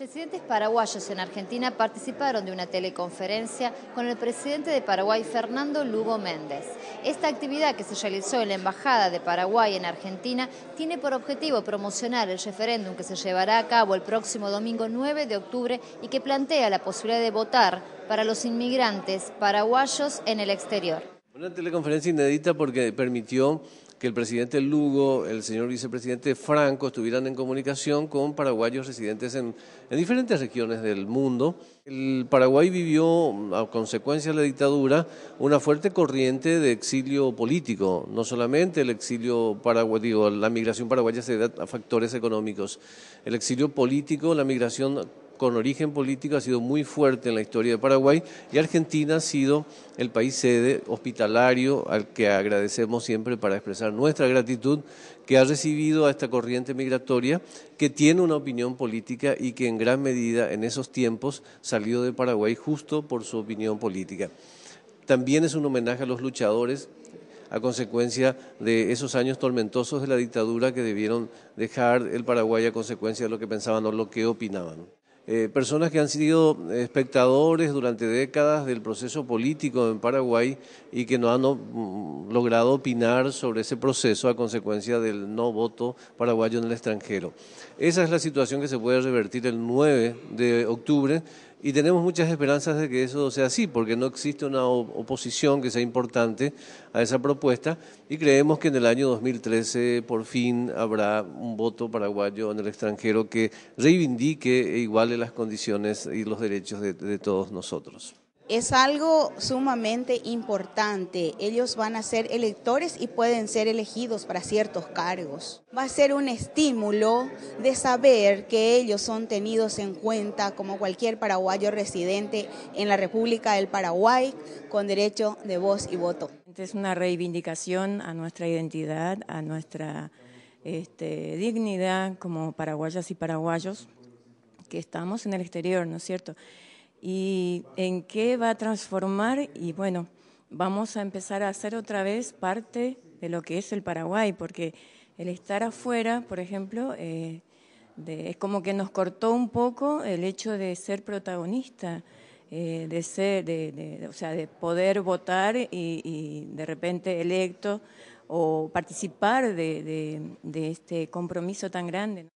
Residentes paraguayos en Argentina participaron de una teleconferencia con el presidente de Paraguay, Fernando Lugo Méndez. Esta actividad que se realizó en la Embajada de Paraguay en Argentina tiene por objetivo promocionar el referéndum que se llevará a cabo el próximo domingo 9 de octubre y que plantea la posibilidad de votar para los inmigrantes paraguayos en el exterior. Una teleconferencia inédita porque permitió que el presidente Lugo, el señor vicepresidente Franco estuvieran en comunicación con paraguayos residentes en, diferentes regiones del mundo. El Paraguay vivió, a consecuencia de la dictadura, una fuerte corriente de exilio político. No solamente el exilio paraguayo, digo, la migración paraguaya se da a factores económicos. El exilio político, la migración con origen político ha sido muy fuerte en la historia de Paraguay y Argentina ha sido el país sede hospitalario al que agradecemos siempre para expresar nuestra gratitud que ha recibido a esta corriente migratoria que tiene una opinión política y que en gran medida en esos tiempos salió de Paraguay justo por su opinión política. También es un homenaje a los luchadores a consecuencia de esos años tormentosos de la dictadura que debieron dejar el Paraguay a consecuencia de lo que pensaban o lo que opinaban. Eh, personas que han sido espectadores durante décadas del proceso político en Paraguay y que nos han logrado opinar sobre ese proceso a consecuencia del no voto paraguayo en el extranjero. Esa es la situación que se puede revertir el 9 de octubre y tenemos muchas esperanzas de que eso sea así, porque no existe una oposición que sea importante a esa propuesta y creemos que en el año 2013 por fin habrá un voto paraguayo en el extranjero que reivindique e iguale las condiciones y los derechos de, todos nosotros es algo sumamente importante. Ellos van a ser electores y pueden ser elegidos para ciertos cargos. Va a ser un estímulo de saber que ellos son tenidos en cuenta como cualquier paraguayo residente en la República del Paraguay con derecho de voz y voto. Es una reivindicación a nuestra identidad, a nuestra este, dignidad como paraguayas y paraguayos que estamos en el exterior, ¿no es cierto? y en qué va a transformar y bueno, vamos a empezar a hacer otra vez parte de lo que es el Paraguay, porque el estar afuera, por ejemplo, eh, es como que nos cortó un poco el hecho de ser protagonista, eh, de ser, de, o sea, de poder votar y, de repente electo o participar de, de este compromiso tan grande.